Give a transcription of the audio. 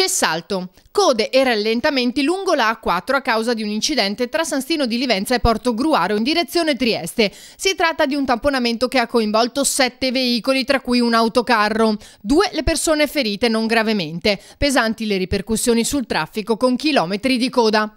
C'è salto, code e rallentamenti lungo la A4 a causa di un incidente tra San Stino di Livenza e Porto Gruaro in direzione Trieste. Si tratta di un tamponamento che ha coinvolto sette veicoli, tra cui un autocarro. Due le persone ferite non gravemente, pesanti le ripercussioni sul traffico con chilometri di coda.